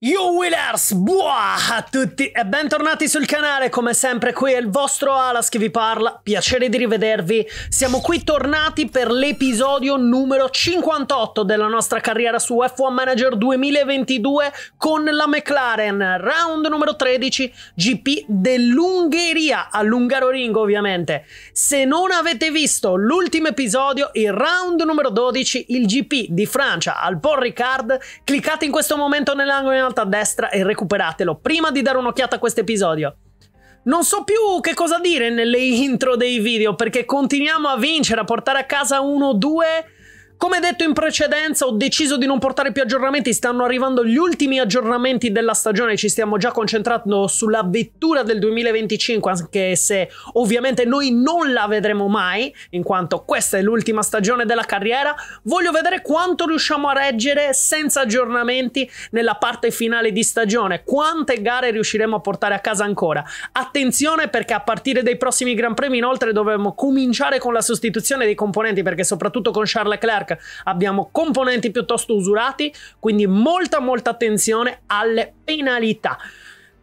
Yo Willers, buah a tutti e bentornati sul canale, come sempre qui è il vostro Alas che vi parla, piacere di rivedervi, siamo qui tornati per l'episodio numero 58 della nostra carriera su F1 Manager 2022 con la McLaren, round numero 13, GP dell'Ungheria, all'Ungaroringo ovviamente. Se non avete visto l'ultimo episodio, il round numero 12, il GP di Francia al Paul Ricard, cliccate in questo momento nell'angolo alto a destra e recuperatelo prima di dare un'occhiata a questo episodio. Non so più che cosa dire nelle intro dei video perché continuiamo a vincere, a portare a casa 1-2 come detto in precedenza, ho deciso di non portare più aggiornamenti, stanno arrivando gli ultimi aggiornamenti della stagione, ci stiamo già concentrando sulla vettura del 2025, anche se ovviamente noi non la vedremo mai, in quanto questa è l'ultima stagione della carriera. Voglio vedere quanto riusciamo a reggere senza aggiornamenti nella parte finale di stagione, quante gare riusciremo a portare a casa ancora. Attenzione perché a partire dai prossimi Gran Premi inoltre dovremo cominciare con la sostituzione dei componenti, perché soprattutto con Charles Leclerc Substack abbiamo componenti piuttosto usurati, quindi molta molta attenzione alle penalità.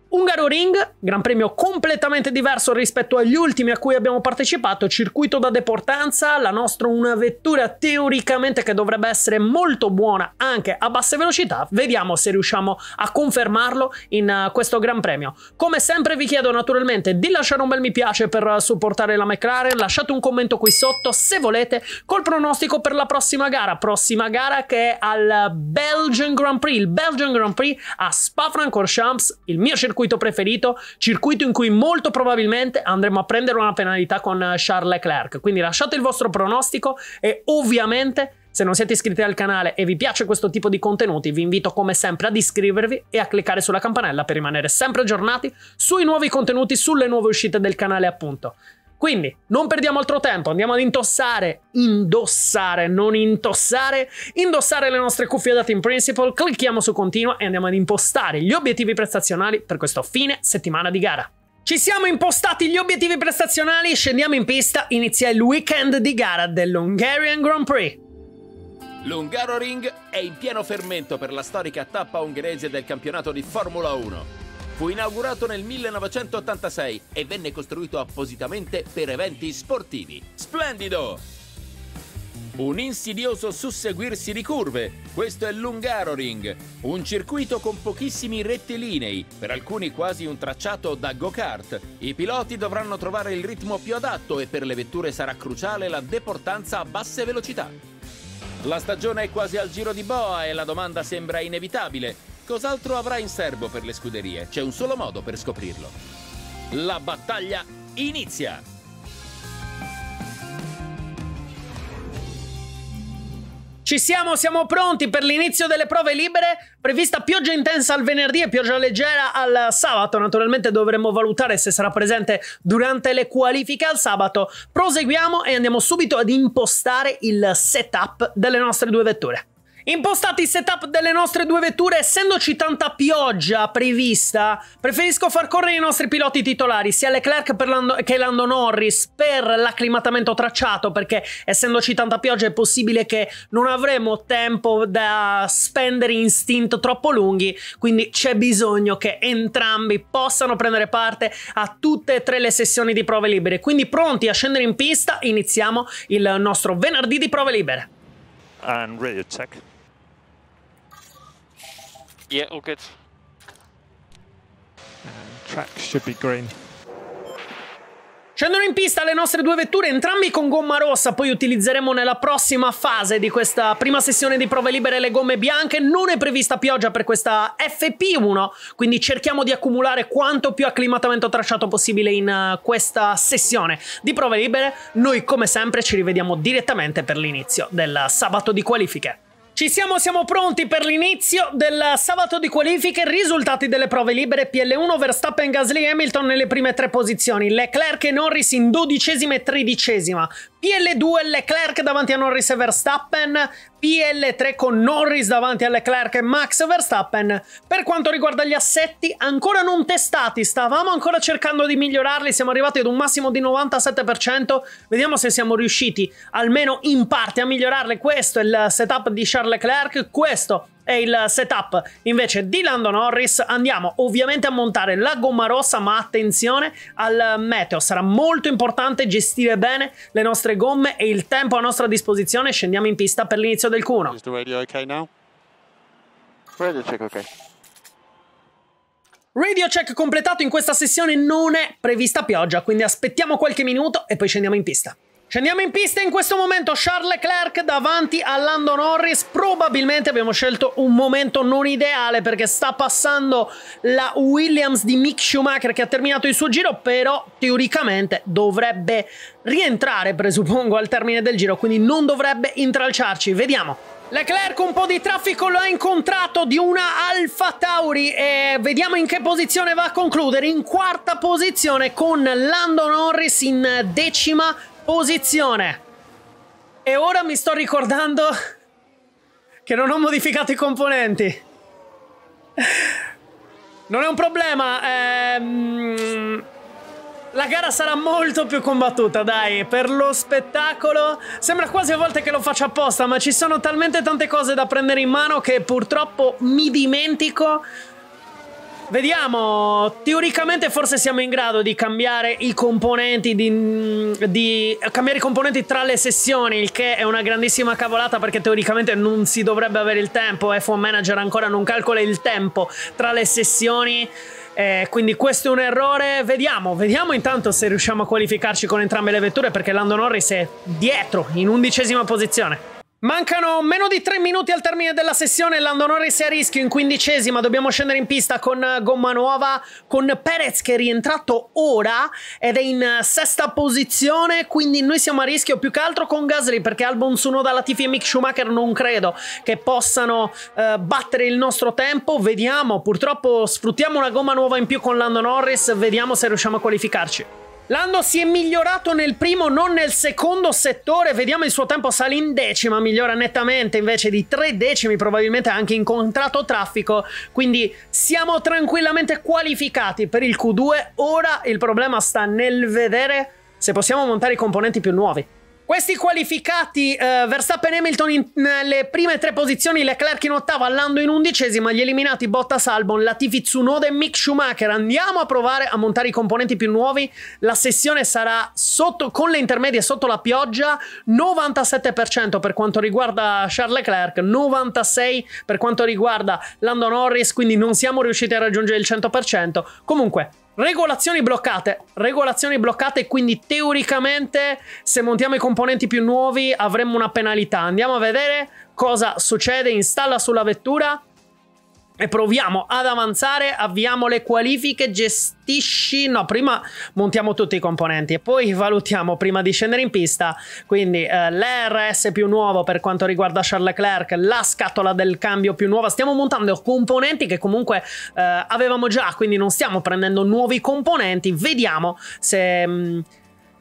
Ungaro Ring, gran premio completamente diverso rispetto agli ultimi a cui abbiamo partecipato, circuito da deportanza, la nostra una vettura teoricamente che dovrebbe essere molto buona anche a basse velocità, vediamo se riusciamo a confermarlo in eh, questo gran premio. Come sempre vi chiedo naturalmente di lasciare un bel mi piace per supportare la McLaren, lasciate un commento qui sotto se volete col pronostico per la prossima gara, prossima gara che è al Belgian Grand Prix, il Belgian Grand Prix a Spa-Francorchamps, il mio circuito circuito preferito, circuito in cui molto probabilmente andremo a prendere una penalità con eh, Charles Leclerc. Quindi lasciate il vostro pronostico e ovviamente se non siete iscritti al canale e vi piace questo tipo di contenuti, vi invito come sempre ad iscrivervi e a cliccare sulla campanella per rimanere sempre aggiornati sui nuovi contenuti, sulle nuove uscite del canale appunto. Quindi non perdiamo altro tempo, andiamo ad indossare, indossare, non intossare, indossare le nostre cuffie date in principle, clicchiamo su continua e andiamo ad impostare gli obiettivi prestazionali per questo fine settimana di gara. Ci siamo impostati gli obiettivi prestazionali, scendiamo in pista, inizia il weekend di gara dell'Hungarian Grand Prix. L'Hungaro Ring è in pieno fermento per la storica tappa ungherese del campionato di Formula 1. Fu inaugurato nel 1986 e venne costruito appositamente per eventi sportivi. Splendido! Un insidioso susseguirsi di curve, questo è l'Ungaroring, un circuito con pochissimi rettilinei, per alcuni quasi un tracciato da go-kart. I piloti dovranno trovare il ritmo più adatto e per le vetture sarà cruciale la deportanza a basse velocità. La stagione è quasi al giro di boa e la domanda sembra inevitabile. Cos'altro avrà in serbo per le scuderie? C'è un solo modo per scoprirlo. La battaglia inizia! Ci siamo, siamo pronti per l'inizio delle prove libere. Prevista pioggia intensa al venerdì e pioggia leggera al sabato. Naturalmente dovremo valutare se sarà presente durante le qualifiche al sabato. Proseguiamo e andiamo subito ad impostare il setup delle nostre due vetture. Impostati i setup delle nostre due vetture, essendoci tanta pioggia prevista, preferisco far correre i nostri piloti titolari, sia Leclerc Lando che Lando Norris, per l'acclimatamento tracciato, perché essendoci tanta pioggia è possibile che non avremo tempo da spendere in stint troppo lunghi, quindi c'è bisogno che entrambi possano prendere parte a tutte e tre le sessioni di prove libere. Quindi pronti a scendere in pista, iniziamo il nostro venerdì di prove libere. And radio check. Yeah, all good. track should be green. Scendono in pista le nostre due vetture, entrambi con gomma rossa, poi utilizzeremo nella prossima fase di questa prima sessione di prove libere le gomme bianche, non è prevista pioggia per questa FP1, quindi cerchiamo di accumulare quanto più acclimatamento tracciato possibile in eh, questa sessione di prove libere, noi come sempre ci rivediamo direttamente per l'inizio del sabato di qualifiche. Ci siamo, siamo pronti per l'inizio del sabato di qualifiche. Risultati delle prove libere PL1, Verstappen, Gasly e Hamilton nelle prime tre posizioni. Leclerc e Norris in dodicesima e tredicesima. PL2 Leclerc davanti a Norris e Verstappen, PL3 con Norris davanti a Leclerc e Max Verstappen. Per quanto riguarda gli assetti, ancora non testati, stavamo ancora cercando di migliorarli, siamo arrivati ad un massimo di 97%, vediamo se siamo riusciti almeno in parte a migliorarli. Questo è il setup di Charles Leclerc, questo è il setup invece di Lando Norris andiamo ovviamente a montare la gomma rossa ma attenzione al meteo sarà molto importante gestire bene le nostre gomme e il tempo a nostra disposizione scendiamo in pista per l'inizio del q Radio check completato in questa sessione non è prevista pioggia quindi aspettiamo qualche minuto e poi scendiamo in pista Scendiamo in pista in questo momento Charles Leclerc davanti a Lando Norris, probabilmente abbiamo scelto un momento non ideale perché sta passando la Williams di Mick Schumacher che ha terminato il suo giro, però teoricamente dovrebbe rientrare presuppongo al termine del giro, quindi non dovrebbe intralciarci, vediamo. Leclerc un po' di traffico lo ha incontrato di una Alfa Tauri e vediamo in che posizione va a concludere, in quarta posizione con Lando Norris in decima posizione posizione. E ora mi sto ricordando che non ho modificato i componenti. Non è un problema. Ehm... La gara sarà molto più combattuta, dai, per lo spettacolo. Sembra quasi a volte che lo faccia apposta, ma ci sono talmente tante cose da prendere in mano che purtroppo mi dimentico Vediamo, teoricamente forse siamo in grado di cambiare i componenti di, mm, di, cambiare i componenti tra le sessioni, il che è una grandissima cavolata perché teoricamente non si dovrebbe avere il tempo, eh, F1 Manager ancora non calcola il tempo tra le sessioni. Eh, quindi questo è un errore. Vediamo, vediamo intanto se riusciamo a qualificarci con entrambe le vetture perché Lando Norris è dietro in undicesima posizione. Mancano meno di tre minuti al termine della sessione, Lando Norris è a rischio in quindicesima, dobbiamo scendere in pista con eh, gomma nuova, con Perez che è rientrato ora ed è in eh, sesta posizione, quindi noi siamo a rischio più che altro con Gasly perché Albon dalla Tiffy e Mick Schumacher non credo che possano eh, battere il nostro tempo, vediamo, purtroppo sfruttiamo una gomma nuova in più con Lando Norris, vediamo se riusciamo a qualificarci. Lando si è migliorato nel primo, non nel secondo settore. Vediamo il suo tempo sale in decima, migliora nettamente invece di tre decimi, probabilmente ha anche incontrato traffico. Quindi siamo tranquillamente qualificati per il Q2. Ora il problema sta nel vedere se possiamo montare i componenti più nuovi. Questi qualificati, eh, Verstappen e Hamilton in, nelle prime tre posizioni, Leclerc in ottava, Lando in undicesima, gli eliminati Bottas Albon, Latifi Tsunoda e Mick Schumacher. Andiamo a provare a montare i componenti più nuovi. La sessione sarà sotto, con le intermedie sotto la pioggia, 97% per quanto riguarda Charles Leclerc, 96% per quanto riguarda Lando Norris, quindi non siamo riusciti a raggiungere il 100%. Comunque, Regolazioni bloccate, regolazioni bloccate, quindi teoricamente se montiamo i componenti più nuovi avremmo una penalità. Andiamo a vedere cosa succede, installa sulla vettura e proviamo ad avanzare, avviamo le qualifiche, gestisci... No, prima montiamo tutti i componenti e poi valutiamo prima di scendere in pista. Quindi eh, l'RS più nuovo per quanto riguarda Charles Leclerc, la scatola del cambio più nuova. Stiamo montando componenti che comunque eh, avevamo già, quindi non stiamo prendendo nuovi componenti. Vediamo se... Mh, mm,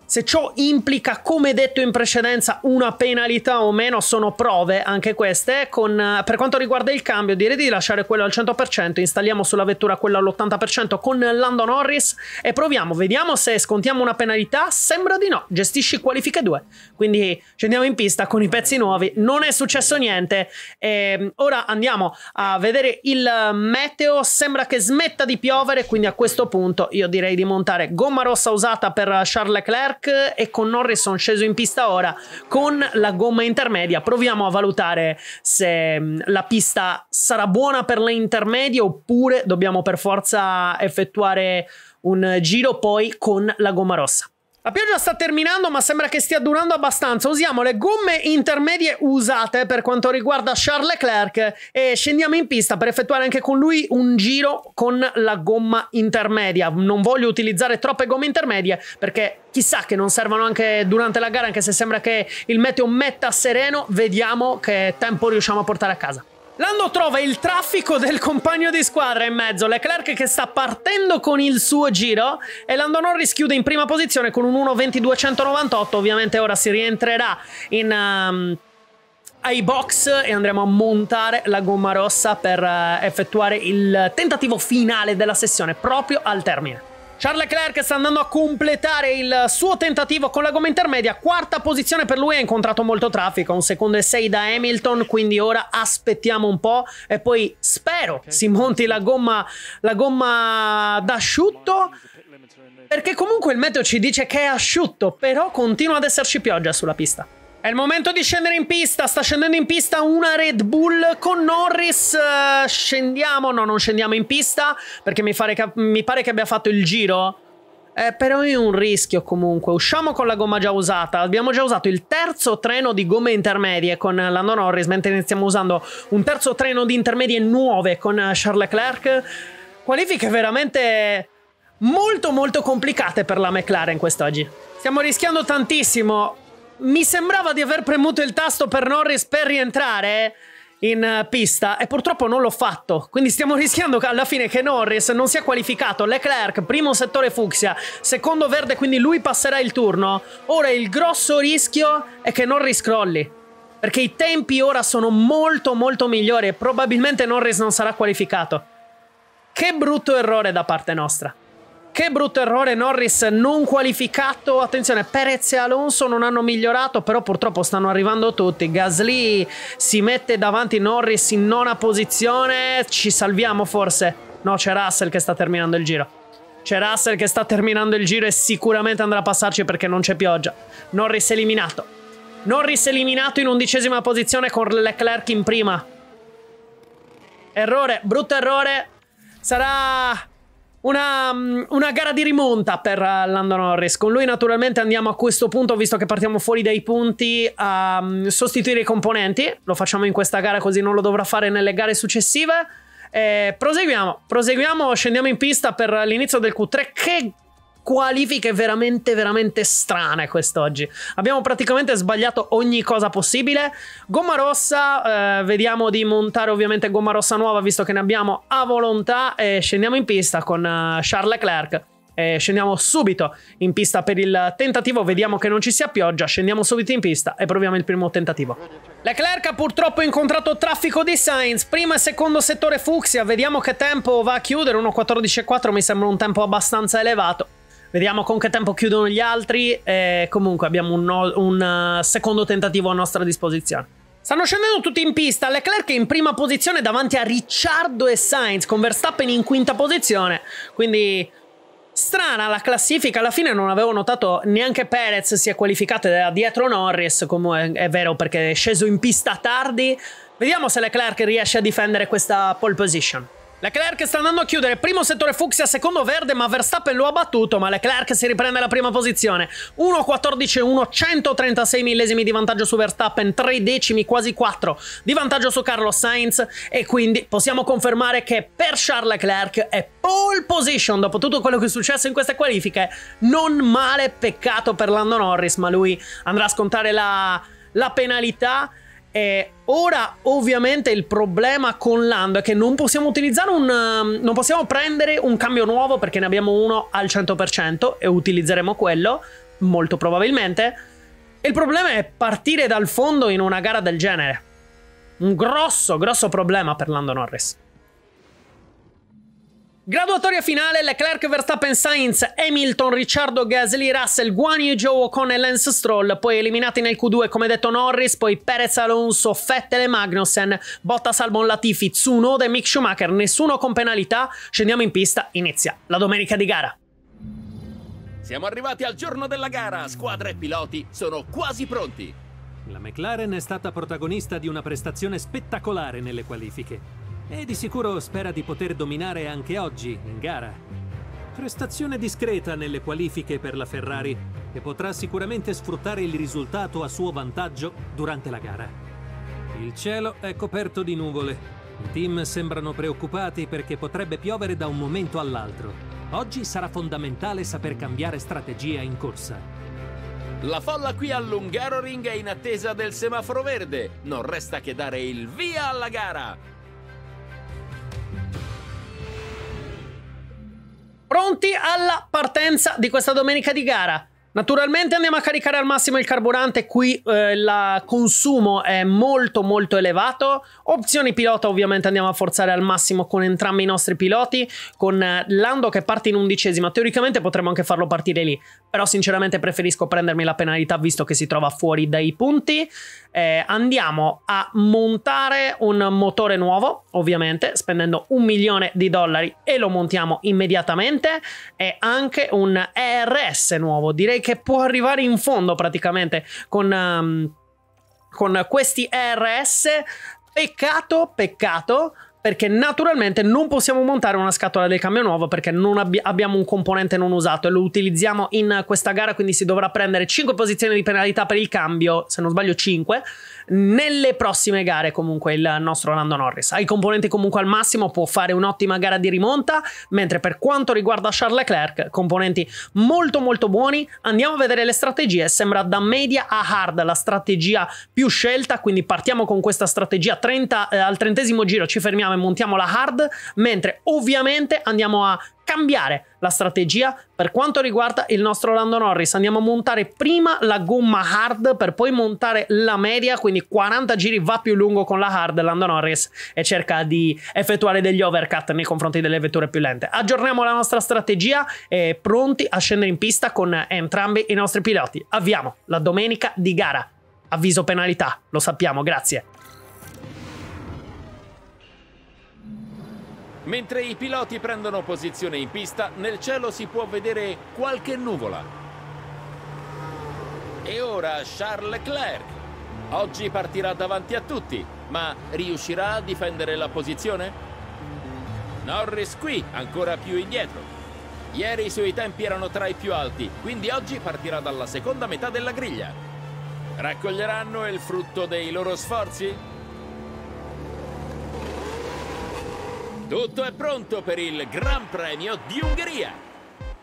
se ciò implica, come detto in precedenza, una penalità o meno, sono prove anche queste. Con, eh, per quanto riguarda il cambio, direi di lasciare quello al 100%, installiamo sulla vettura quello all'80% con Landon Norris e proviamo, vediamo se scontiamo una penalità. Sembra di no, gestisci qualifiche 2. Quindi scendiamo in pista con i pezzi nuovi, non è successo niente. E ehm, ora andiamo a vedere il meteo, sembra che smetta di piovere, quindi a questo punto io direi di montare gomma rossa usata per Charles Leclerc Dvorak e con Norris sono sceso in pista ora con la gomma intermedia. Proviamo a valutare se mm, la pista sarà buona per le intermedie oppure dobbiamo per forza effettuare un giro poi con la gomma rossa. La pioggia sta terminando ma sembra che stia durando abbastanza. Usiamo le gomme intermedie usate per quanto riguarda Charles Leclerc e scendiamo in pista per effettuare anche con lui un giro con la gomma intermedia. Non voglio utilizzare troppe gomme intermedie perché chissà che non servano anche durante la gara anche se sembra che il meteo metta sereno. Vediamo che tempo riusciamo a portare a casa. Lando trova il traffico del compagno di squadra in mezzo, Leclerc che sta partendo con il suo giro e Lando Norris chiude in prima posizione con un 1.22.198, ovviamente ora si rientrerà in, um, ai box e andremo a montare la gomma rossa per uh, effettuare il tentativo finale della sessione proprio al termine. Charles Leclerc sta andando a completare il suo tentativo con la gomma intermedia, quarta posizione per lui, ha incontrato molto traffico, un secondo e sei da Hamilton, quindi ora aspettiamo un po' e poi spero si monti la gomma, la gomma d'asciutto. Perché comunque il meteo ci dice che è asciutto, però continua ad esserci pioggia sulla pista. È il momento di scendere in pista, sta scendendo in pista una Red Bull con Norris, eh, scendiamo, no non scendiamo in pista perché mi, che, mi pare che abbia fatto il giro, eh, però è un rischio comunque, usciamo con la gomma già usata, abbiamo già usato il terzo treno di gomme intermedie con Lando Norris, mentre stiamo usando un terzo treno di intermedie nuove con Charles Leclerc, qualifiche veramente molto molto complicate per la McLaren quest'oggi. Stiamo rischiando tantissimo, mi sembrava di aver premuto il tasto per Norris per rientrare in eh, pista e purtroppo non l'ho fatto. Quindi stiamo rischiando alla fine che Norris non sia qualificato. Leclerc, primo settore fucsia, secondo verde, quindi lui passerà il turno. Ora il grosso rischio è che Norris crolli. Perché i tempi ora sono molto molto migliori e probabilmente Norris non sarà qualificato. Che brutto errore da parte nostra. Che brutto errore Norris non qualificato. Attenzione, Perez e Alonso non hanno migliorato, però purtroppo stanno arrivando tutti. Gasly si mette davanti Norris in nona posizione. Ci salviamo forse? No, c'è Russell che sta terminando il giro. C'è Russell che sta terminando il giro e sicuramente andrà a passarci perché non c'è pioggia. Norris eliminato. Norris eliminato in undicesima posizione con Leclerc in prima. Errore, brutto errore. Sarà una, mm, una, gara di rimonta per eh, Lando Norris. Con lui, naturalmente, andiamo a questo punto, visto che partiamo fuori dai punti, a mm, sostituire i componenti. Lo facciamo in questa gara, così non lo dovrà fare nelle gare successive. Eh, proseguiamo, proseguiamo, scendiamo in pista per l'inizio del Q3. Che qualifiche veramente, veramente strane quest'oggi. Abbiamo praticamente sbagliato ogni cosa possibile. Gomma rossa, eh, vediamo di montare ovviamente gomma rossa nuova visto che ne abbiamo a volontà e scendiamo in pista con uh, Charles Leclerc. E scendiamo subito in pista per il tentativo, vediamo che non ci sia pioggia, scendiamo subito in pista e proviamo il primo tentativo. Leclerc ha purtroppo incontrato traffico di Sainz, primo e secondo settore fucsia, vediamo che tempo va a chiudere, 1.14.4 mi sembra un tempo abbastanza elevato, Vediamo con che tempo chiudono gli altri. Eh, comunque abbiamo un, no, un uh, secondo tentativo a nostra disposizione. Stanno scendendo tutti in pista, Leclerc è in prima posizione davanti a Ricciardo e Sainz, con Verstappen in quinta posizione, quindi strana la classifica, alla fine non avevo notato neanche Perez si è qualificato da dietro Norris, come è vero perché è sceso in pista tardi, vediamo se Leclerc riesce a difendere questa pole position. Leclerc sta andando a chiudere, primo settore fucsia, secondo verde, ma Verstappen lo ha battuto, ma Leclerc si riprende la prima posizione. 1.14-1, 136 millesimi di vantaggio su Verstappen, 3 decimi, quasi 4 di vantaggio su Carlos Sainz e quindi possiamo confermare che per Charles Leclerc è pole position dopo tutto quello che è successo in queste qualifiche. Non male, peccato per Lando Norris, ma lui andrà a scontare la, la penalità e ora ovviamente il problema con Lando è che non possiamo utilizzare un... Um, non possiamo prendere un cambio nuovo perché ne abbiamo uno al 100% e utilizzeremo quello molto probabilmente. E il problema è partire dal fondo in una gara del genere. Un grosso, grosso problema per Lando Norris. Graduatoria finale, Leclerc, Verstappen, Sainz, Hamilton, Ricciardo, Gasly, Russell, Guanyu, Joe con e Lance Stroll, poi eliminati nel Q2 come detto Norris, poi Perez, Alonso, Vettel e Magnussen, Bottas, Albon, Latifi, Tsunoda e Mick Schumacher, nessuno con penalità, scendiamo in pista, inizia la domenica di gara. Siamo arrivati al giorno della gara, squadra e piloti sono quasi pronti. La McLaren è stata protagonista di una prestazione spettacolare nelle qualifiche e di sicuro spera di poter dominare anche oggi, in gara. Prestazione discreta nelle qualifiche per la Ferrari, che potrà sicuramente sfruttare il risultato a suo vantaggio durante la gara. Il cielo è coperto di nuvole. I team sembrano preoccupati perché potrebbe piovere da un momento all'altro. Oggi sarà fondamentale saper cambiare strategia in corsa. La folla qui all'Ungaroring è in attesa del semaforo verde. Non resta che dare il via alla gara. Pronti alla partenza di questa domenica di gara. Naturalmente andiamo a caricare al massimo il carburante, qui eh, il consumo è molto molto elevato, opzioni pilota ovviamente andiamo a forzare al massimo con entrambi i nostri piloti, con eh, Lando che parte in undicesima, teoricamente potremmo anche farlo partire lì, però sinceramente preferisco prendermi la penalità visto che si trova fuori dai punti, eh, andiamo a montare un motore nuovo, ovviamente, spendendo un milione di dollari e lo montiamo immediatamente, e anche un ERS nuovo. Direi che può arrivare in fondo praticamente con... Um, con questi ERS Peccato, peccato perché naturalmente non possiamo montare una scatola del cambio nuovo perché abbi abbiamo un componente non usato e lo utilizziamo in questa gara, quindi si dovrà prendere 5 posizioni di penalità per il cambio, se non sbaglio 5, nelle prossime gare comunque il nostro Lando Norris. Ha i componenti comunque al massimo, può fare un'ottima gara di rimonta, mentre per quanto riguarda Charles Leclerc, componenti molto molto buoni, andiamo a vedere le strategie, sembra da media a hard la strategia più scelta, quindi partiamo con questa strategia 30, eh, al trentesimo giro ci fermiamo e montiamo la hard, mentre ovviamente andiamo a cambiare la strategia per quanto riguarda il nostro Lando Norris. Andiamo a montare prima la gomma hard per poi montare la media, quindi 40 giri va più lungo con la hard Lando Norris e cerca di effettuare degli overcut nei confronti delle vetture più lente. Aggiorniamo la nostra strategia e pronti a scendere in pista con entrambi i nostri piloti. Avviamo la domenica di gara. Avviso penalità, lo sappiamo, grazie. Mentre i piloti prendono posizione in pista, nel cielo si può vedere qualche nuvola. E ora Charles Leclerc. Oggi partirà davanti a tutti, ma riuscirà a difendere la posizione? Norris qui, ancora più indietro. Ieri i suoi tempi erano tra i più alti, quindi oggi partirà dalla seconda metà della griglia. Raccoglieranno il frutto dei loro sforzi? Tutto è pronto per il Gran Premio di Ungheria.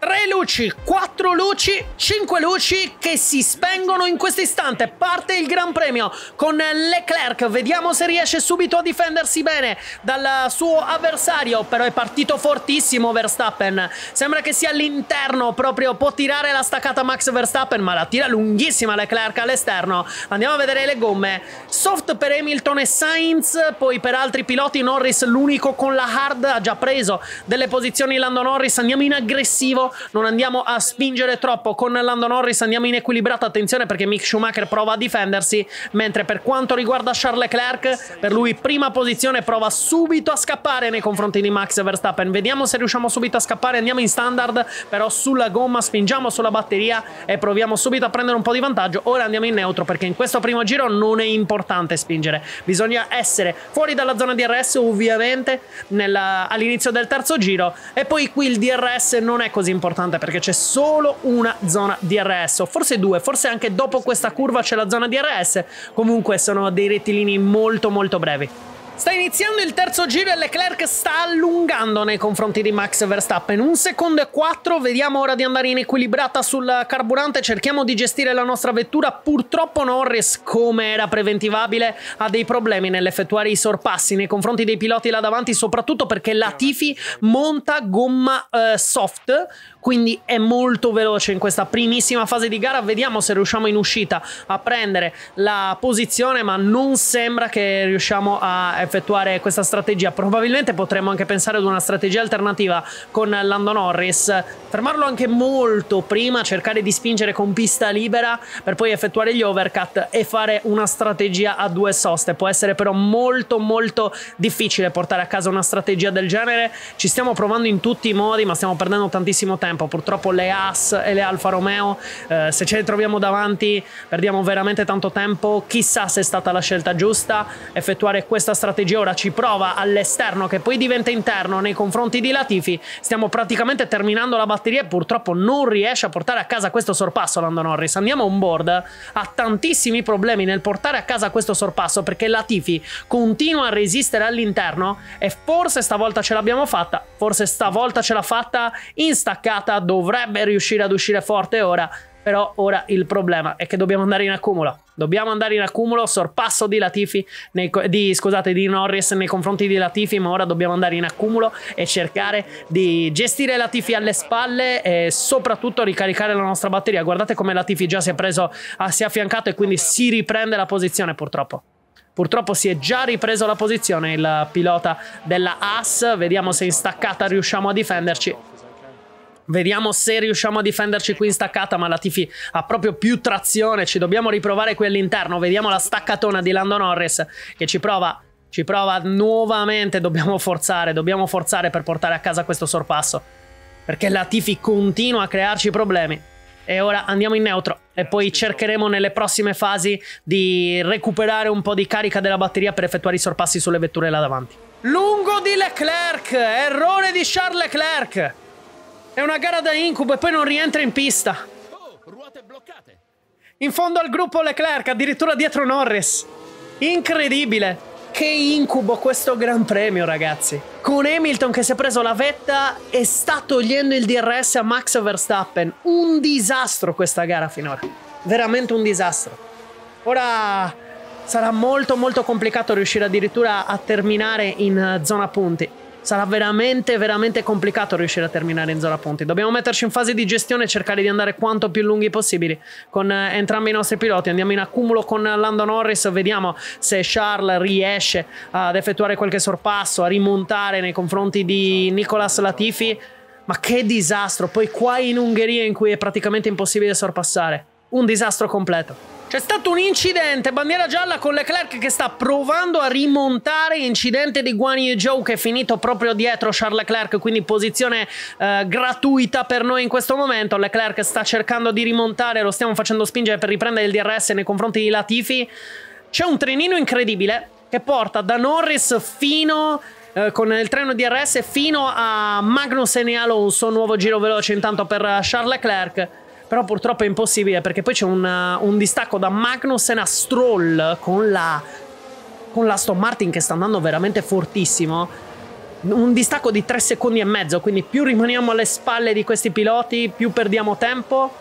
Tre luci, quattro luci, cinque luci che si spengono in questo istante. Parte il Gran Premio con Leclerc. Vediamo se riesce subito a difendersi bene dal suo avversario. Però è partito fortissimo Verstappen. Sembra che sia all'interno proprio. Può tirare la staccata Max Verstappen, ma la tira lunghissima Leclerc all'esterno. Andiamo a vedere le gomme. Soft per Hamilton e Sainz. Poi per altri piloti Norris l'unico con la hard ha già preso delle posizioni Lando Norris. Andiamo in aggressivo non andiamo a spingere troppo con Lando Norris, andiamo in equilibrato, attenzione perché Mick Schumacher prova a difendersi, mentre per quanto riguarda Charles Leclerc, per lui prima posizione prova subito a scappare nei confronti di Max Verstappen, vediamo se riusciamo subito a scappare, andiamo in standard, però sulla gomma spingiamo sulla batteria e proviamo subito a prendere un po' di vantaggio, ora andiamo in neutro perché in questo primo giro non è importante spingere, bisogna essere fuori dalla zona DRS ovviamente all'inizio del terzo giro e poi qui il DRS non è così importante importante perché c'è solo una zona DRS, o forse due, forse anche dopo questa curva c'è la zona DRS. Comunque sono dei rettilini molto molto brevi. Sta iniziando il terzo giro e Leclerc sta allungando nei confronti di Max Verstappen. Un secondo e quattro, vediamo ora di andare in equilibrata sul carburante, cerchiamo di gestire la nostra vettura. Purtroppo Norris, come era preventivabile, ha dei problemi nell'effettuare i sorpassi nei confronti dei piloti là davanti, soprattutto perché la Tifi monta gomma eh, soft, quindi è molto veloce in questa primissima fase di gara, vediamo se riusciamo in uscita a prendere la posizione ma non sembra che riusciamo a effettuare questa strategia, probabilmente potremmo anche pensare ad una strategia alternativa con Lando Norris, fermarlo anche molto prima, cercare di spingere con pista libera per poi effettuare gli overcut e fare una strategia a due soste, può essere però molto molto difficile portare a casa una strategia del genere, ci stiamo provando in tutti i modi ma stiamo perdendo tantissimo tempo tempo. Purtroppo le AS e le Alfa Romeo, eh, se ce le troviamo davanti, perdiamo veramente tanto tempo. Chissà se è stata la scelta giusta effettuare questa strategia. Ora ci prova all'esterno, che poi diventa interno nei confronti di Latifi. Stiamo praticamente terminando la batteria e purtroppo non riesce a portare a casa questo sorpasso. Lando Norris, andiamo on board. Ha tantissimi problemi nel portare a casa questo sorpasso perché Latifi continua a resistere all'interno e forse stavolta ce l'abbiamo fatta. Forse stavolta ce l'ha fatta in staccato puntata dovrebbe riuscire ad uscire forte ora. Però ora il problema è che dobbiamo andare in accumulo. Dobbiamo andare in accumulo, sorpasso di Latifi, nei, di, scusate, di Norris nei confronti di Latifi, ma ora dobbiamo andare in accumulo e cercare di gestire Latifi alle spalle e soprattutto ricaricare la nostra batteria. Guardate come Latifi già si è preso, ah, si è affiancato e quindi si riprende la posizione purtroppo. Purtroppo si è già ripreso la posizione il pilota della AS, vediamo se in staccata riusciamo a difenderci. Vediamo se riusciamo a difenderci qui in staccata, ma Latifi ha proprio più trazione. Ci dobbiamo riprovare qui all'interno. Vediamo la staccatona di Lando Norris che ci prova, ci prova nuovamente. Dobbiamo forzare, dobbiamo forzare per portare a casa questo sorpasso. Perché Latifi continua a crearci problemi. E ora andiamo in neutro e poi cercheremo nelle prossime fasi di recuperare un po' di carica della batteria per effettuare i sorpassi sulle vetture là davanti. Lungo di Leclerc, errore di Charles Leclerc. È una gara da incubo e poi non rientra in pista. In fondo al gruppo Leclerc, addirittura dietro Norris. Incredibile. Che incubo questo Gran Premio, ragazzi. Con Hamilton che si è preso la vetta e sta togliendo il DRS a Max Verstappen. Un disastro questa gara finora. Veramente un disastro. Ora sarà molto molto complicato riuscire addirittura a terminare in eh, zona punti sarà veramente, veramente complicato riuscire a terminare in zona punti. Dobbiamo metterci in fase di gestione e cercare di andare quanto più lunghi possibili con eh, entrambi i nostri piloti. Andiamo in accumulo con Lando Norris, vediamo se Charles riesce ad effettuare qualche sorpasso, a rimontare nei confronti di Nicolas Latifi. Ma che disastro! Poi qua in Ungheria in cui è praticamente impossibile sorpassare un disastro completo. C'è stato un incidente, bandiera gialla con Leclerc che sta provando a rimontare, incidente di Guanyu Zhou che è finito proprio dietro Charles Leclerc, quindi posizione eh, gratuita per noi in questo momento, Leclerc sta cercando di rimontare, lo stiamo facendo spingere per riprendere il DRS nei confronti di Latifi, c'è un trenino incredibile che porta da Norris fino eh, con il treno DRS fino a Magnussen e Alonso, nuovo giro veloce intanto per eh, Charles Leclerc. Però purtroppo è impossibile perché poi c'è un, uh, un, distacco da Magnussen a Stroll con la... Con l'Aston Martin che sta andando veramente fortissimo. Un distacco di 3 secondi e mezzo, quindi più rimaniamo alle spalle di questi piloti, più perdiamo tempo.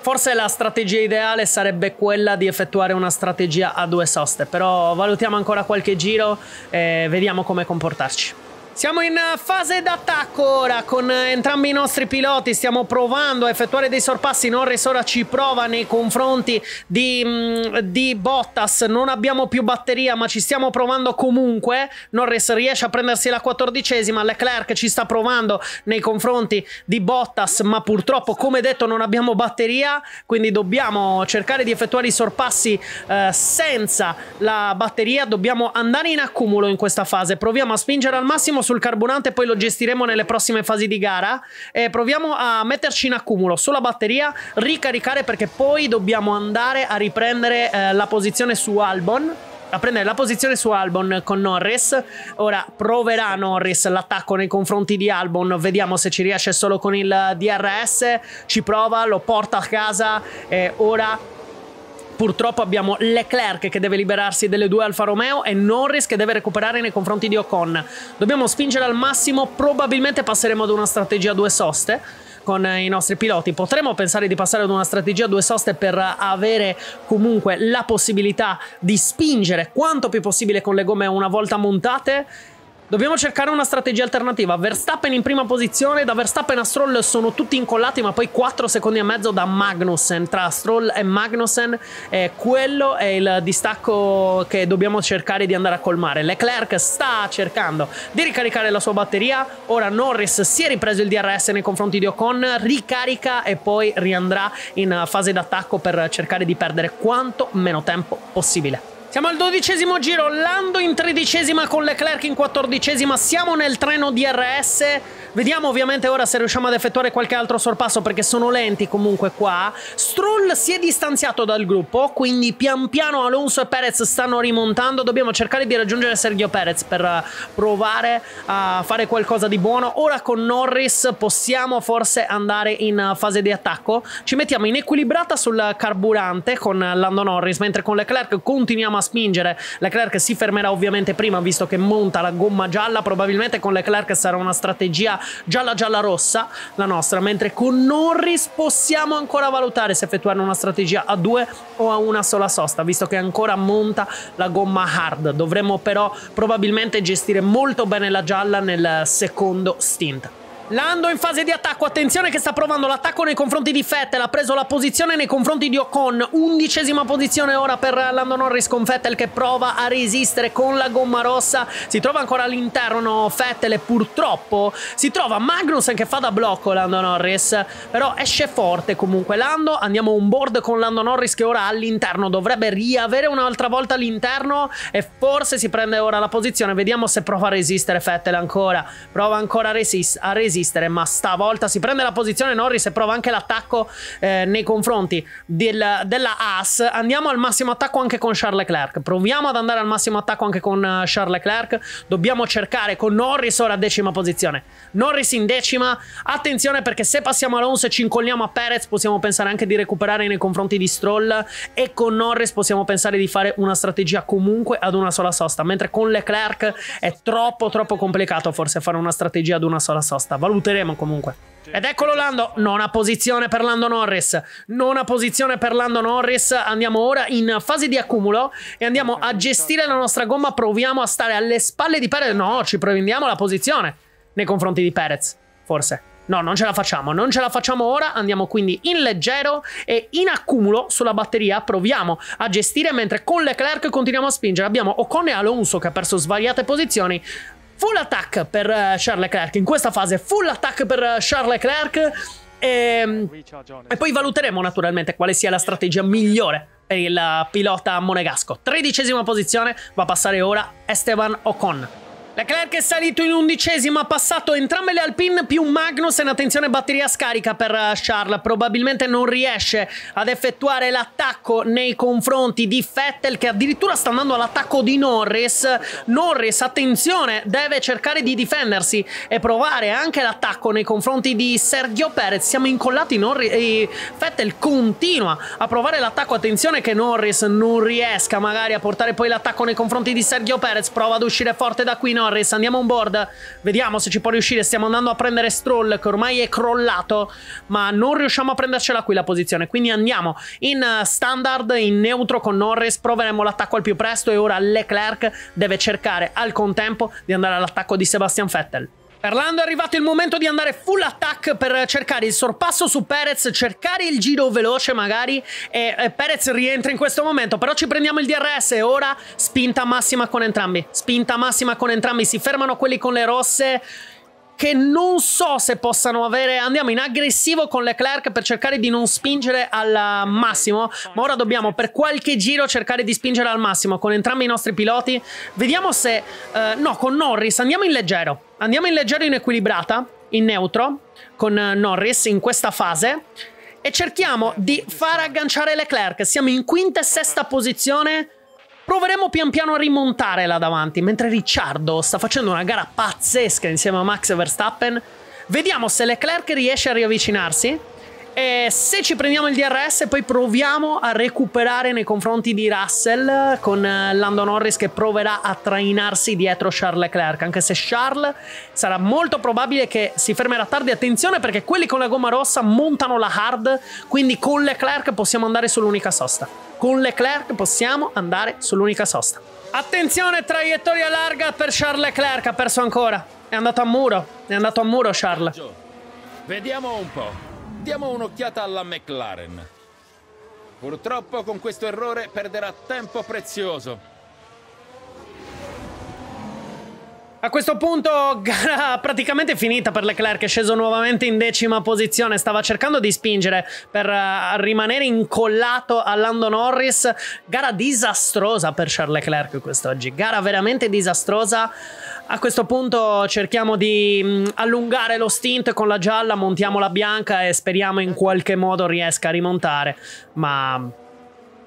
Forse la strategia ideale sarebbe quella di effettuare una strategia a due soste, però valutiamo ancora qualche giro e vediamo come comportarci. Siamo in eh, fase d'attacco ora con eh, entrambi i nostri piloti, stiamo provando a effettuare dei sorpassi, Norris ora ci prova nei confronti di, mm, di, Bottas, non abbiamo più batteria ma ci stiamo provando comunque, Norris riesce a prendersi la quattordicesima, Leclerc ci sta provando nei confronti di Bottas ma purtroppo come detto non abbiamo batteria quindi dobbiamo cercare di effettuare i sorpassi eh, senza la batteria, dobbiamo andare in accumulo in questa fase, proviamo a spingere al massimo sul carburante poi lo gestiremo nelle prossime fasi di gara. E eh, proviamo a metterci in accumulo sulla batteria, ricaricare perché poi dobbiamo andare a riprendere eh, la posizione su Albon a prendere la posizione su Albon con Norris. Ora proverà Norris l'attacco nei confronti di Albon, vediamo se ci riesce solo con il DRS, ci prova, lo porta a casa e ora Purtroppo abbiamo Leclerc che deve liberarsi delle due Alfa Romeo e Norris che deve recuperare nei confronti di Ocon. Dobbiamo spingere al massimo, probabilmente passeremo ad una strategia a due soste con i nostri piloti. Potremmo pensare di passare ad una strategia a due soste per avere comunque la possibilità di spingere quanto più possibile con le gomme una volta montate Dobbiamo cercare una strategia alternativa. Verstappen in prima posizione, da Verstappen a Stroll sono tutti incollati, ma poi 4 secondi e mezzo da Magnussen. Tra Stroll e Magnussen, eh, quello è il distacco che dobbiamo cercare di andare a colmare. Leclerc sta cercando di ricaricare la sua batteria. Ora Norris si è ripreso il DRS nei confronti di Ocon, ricarica e poi riandrà in fase d'attacco per cercare di perdere quanto meno tempo possibile. Siamo al dodicesimo giro, Lando in tredicesima con Leclerc in quattordicesima, siamo nel treno DRS, vediamo ovviamente ora se riusciamo ad effettuare qualche altro sorpasso perché sono lenti comunque qua. Stroll si è distanziato dal gruppo, quindi pian piano Alonso e Perez stanno rimontando, dobbiamo cercare di raggiungere Sergio Perez per provare a fare qualcosa di buono. Ora con Norris possiamo forse andare in fase di attacco, ci mettiamo in equilibrata sul carburante con Lando Norris, mentre con Leclerc continuiamo a a spingere. Leclerc si fermerà ovviamente prima visto che monta la gomma gialla. Probabilmente con Leclerc sarà una strategia gialla-gialla-rossa la nostra. Mentre con Norris possiamo ancora valutare se effettuare una strategia a due o a una sola sosta, visto che ancora monta la gomma hard. Dovremmo però probabilmente gestire molto bene la gialla nel secondo stint. Lando in fase di attacco, attenzione che sta provando l'attacco nei confronti di Fettel, ha preso la posizione nei confronti di Ocon, undicesima posizione ora per Lando Norris con Fettel che prova a resistere con la gomma rossa, si trova ancora all'interno Fettel e purtroppo si trova Magnussen che fa da blocco Lando Norris, però esce forte comunque Lando, andiamo on board con Lando Norris che ora all'interno dovrebbe riavere un'altra volta all'interno e forse si prende ora la posizione, vediamo se prova a resistere Fettel ancora, prova ancora a, resist a resistere resistere, ma stavolta si prende la posizione Norris e prova anche l'attacco eh, nei confronti del, della AS. Andiamo al massimo attacco anche con Charles Leclerc, proviamo ad andare al massimo attacco anche con uh, Charles Leclerc, dobbiamo cercare con Norris ora a decima posizione. Norris in decima, attenzione perché se passiamo all'Ons e ci incolliamo a Perez possiamo pensare anche di recuperare nei confronti di Stroll e con Norris possiamo pensare di fare una strategia comunque ad una sola sosta, mentre con Leclerc è troppo troppo complicato forse fare una strategia ad una sola sosta. Valuteremo comunque. Ed eccolo Lando, non ha posizione per Lando Norris, non ha posizione per Lando Norris, andiamo ora in fase di accumulo e andiamo a gestire la nostra gomma, proviamo a stare alle spalle di Perez, no ci prendiamo la posizione nei confronti di Perez, forse. No, non ce la facciamo, non ce la facciamo ora, andiamo quindi in leggero e in accumulo sulla batteria, proviamo a gestire mentre con Leclerc continuiamo a spingere, abbiamo Ocon e Alonso che ha perso svariate posizioni, Full attack per uh, Charles Leclerc. In questa fase full attack per uh, Charles Leclerc. E, ehm, e, poi valuteremo naturalmente quale sia la strategia migliore per il pilota monegasco. Tredicesima posizione va a passare ora Esteban Ocon. Leclerc è salito in undicesimo, ha passato entrambe le Alpine più Magnussen, attenzione batteria scarica per eh, Charles, probabilmente non riesce ad effettuare l'attacco nei confronti di Vettel che addirittura sta andando all'attacco di Norris, Norris attenzione deve cercare di difendersi e provare anche l'attacco nei confronti di Sergio Perez, siamo incollati Norris e Vettel continua a provare l'attacco, attenzione che Norris non riesca magari a portare poi l'attacco nei confronti di Sergio Perez, prova ad uscire forte da qui Norris Norris, andiamo on board, vediamo se ci può riuscire, stiamo andando a prendere Stroll che ormai è crollato, ma non riusciamo a prendercela qui la posizione, quindi andiamo in eh, standard, in neutro con Norris, proveremo l'attacco al più presto e ora Leclerc deve cercare al contempo di andare all'attacco di Sebastian Vettel. Parlando è arrivato il momento di andare full attack per cercare il sorpasso su Perez, cercare il giro veloce magari e, e Perez rientra in questo momento, però ci prendiamo il DRS e ora spinta massima con entrambi, spinta massima con entrambi, si fermano quelli con le rosse che non so se possano avere. Andiamo in aggressivo con Leclerc per cercare di non spingere al massimo. Ma ora dobbiamo per qualche giro cercare di spingere al massimo con entrambi i nostri piloti. Vediamo se. Eh, no, con Norris andiamo in leggero. Andiamo in leggero in equilibrata, in neutro, con eh, Norris in questa fase e cerchiamo di far agganciare Leclerc. Siamo in quinta e sesta posizione. Proveremo pian piano a rimontare là davanti, mentre Ricciardo sta facendo una gara pazzesca insieme a Max Verstappen. Vediamo se Leclerc riesce a riavvicinarsi. E se ci prendiamo il DRS, poi proviamo a recuperare nei confronti di Russell con Lando Norris che proverà a trainarsi dietro Charles Leclerc. Anche se Charles sarà molto probabile che si fermerà tardi. Attenzione perché quelli con la gomma rossa montano la hard, quindi con Leclerc possiamo andare sull'unica sosta. Con Leclerc possiamo andare sull'unica sosta. Attenzione, traiettoria larga per Charles Leclerc, ha perso ancora. È andato a muro, è andato a muro Charles. Vediamo un po'. Diamo un'occhiata alla McLaren. Purtroppo con questo errore perderà tempo prezioso. A questo punto gara praticamente finita per Leclerc, è sceso nuovamente in decima posizione, stava cercando di spingere per eh, rimanere incollato a Lando Norris, gara disastrosa per Charles Leclerc quest'oggi, gara veramente disastrosa. A questo punto cerchiamo di mm, allungare lo stint con la gialla, montiamo la bianca e speriamo in qualche modo riesca a rimontare, ma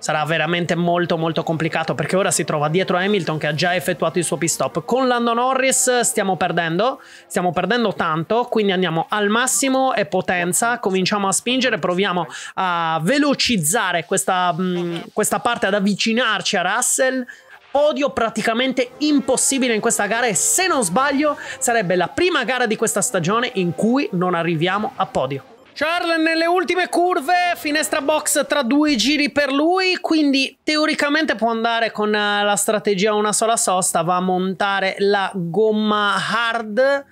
sarà veramente molto molto complicato perché ora si trova dietro Hamilton che ha già effettuato il suo pit stop. Con Lando Norris stiamo perdendo, stiamo perdendo tanto, quindi andiamo al massimo e potenza, cominciamo a spingere, proviamo a velocizzare questa, mh, mm, questa parte, ad avvicinarci a Russell podio praticamente impossibile in questa gara e se non sbaglio sarebbe la prima gara di questa stagione in cui non arriviamo a podio. Charles nelle ultime curve, finestra box tra due giri per lui, quindi teoricamente può andare con eh, la strategia una sola sosta, va a montare la gomma hard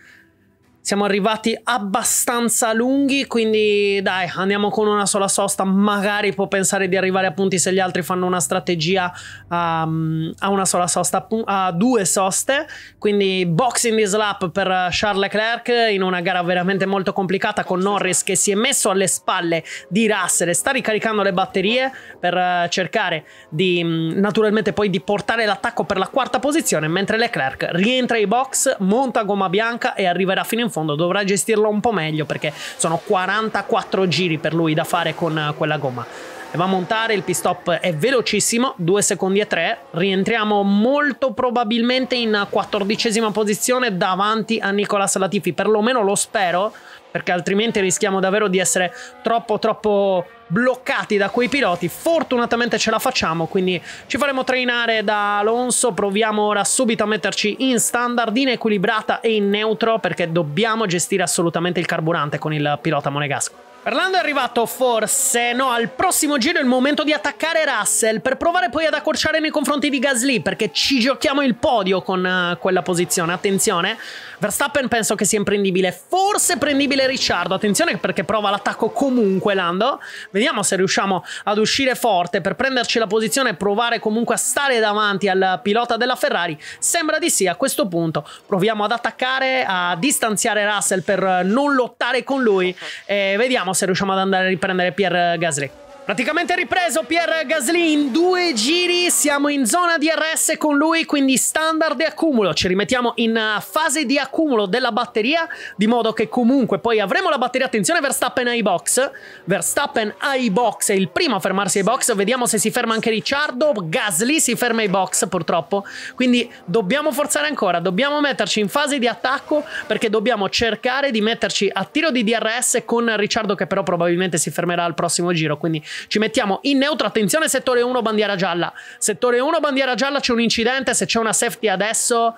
siamo arrivati abbastanza lunghi, quindi dai, andiamo con una sola sosta. Magari può pensare di arrivare a punti se gli altri fanno una strategia um, a una sola sosta, a due soste. Quindi boxing this lap per Charles Leclerc in una gara veramente molto complicata con Norris che si è messo alle spalle di Russell e sta ricaricando le batterie per eh, cercare di mm, naturalmente poi di portare l'attacco per la quarta posizione, mentre Leclerc rientra ai box, monta gomma bianca e arriverà fino in fondo fondo, dovrà gestirlo un po' meglio perché sono 44 giri per lui da fare con eh, quella gomma E va a montare, il pit stop è velocissimo, 2 secondi e 3, rientriamo molto probabilmente in quattordicesima posizione davanti a Nicolas Latifi, perlomeno lo spero, perché altrimenti rischiamo davvero di essere troppo troppo bloccati da quei piloti. Fortunatamente ce la facciamo, quindi ci faremo trainare da Alonso. Proviamo ora subito a metterci in standard, in equilibrata e in neutro, perché dobbiamo gestire assolutamente il carburante con il pilota monegasco. Fernando è arrivato forse, no, al prossimo giro è il momento di attaccare Russell per provare poi ad accorciare nei confronti di Gasly perché ci giochiamo il podio con uh, quella posizione, attenzione. Verstappen penso che sia imprendibile, forse prendibile Ricciardo, attenzione perché prova l'attacco comunque Lando. Vediamo se riusciamo ad uscire forte per prenderci la posizione e provare comunque a stare davanti al pilota della Ferrari. Sembra di sì, a questo punto proviamo ad attaccare, a distanziare Russell per non lottare con lui e vediamo vediamo se riusciamo ad andare a riprendere Pierre Gasly. Praticamente ripreso Pierre Gasly in due giri, siamo in zona DRS con lui, quindi standard di accumulo, ci rimettiamo in eh, fase di accumulo della batteria, di modo che comunque poi avremo la batteria, attenzione Verstappen ai box, Verstappen ai box è il primo a fermarsi ai box, vediamo se si ferma anche Ricciardo, Gasly si ferma ai box purtroppo, quindi dobbiamo forzare ancora, dobbiamo metterci in fase di attacco perché dobbiamo cercare di metterci a tiro di DRS con Ricciardo che però probabilmente si fermerà al prossimo giro, quindi ci mettiamo in neutro, attenzione settore 1 bandiera gialla. Settore 1 bandiera gialla c'è un incidente, se c'è una safety adesso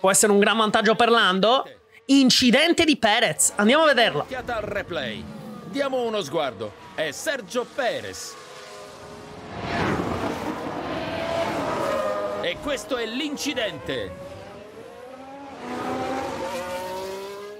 può essere un gran vantaggio per Lando. Incidente di Perez, andiamo a vederlo. Occhiata al replay. Diamo uno sguardo. È Sergio Perez. E questo è l'incidente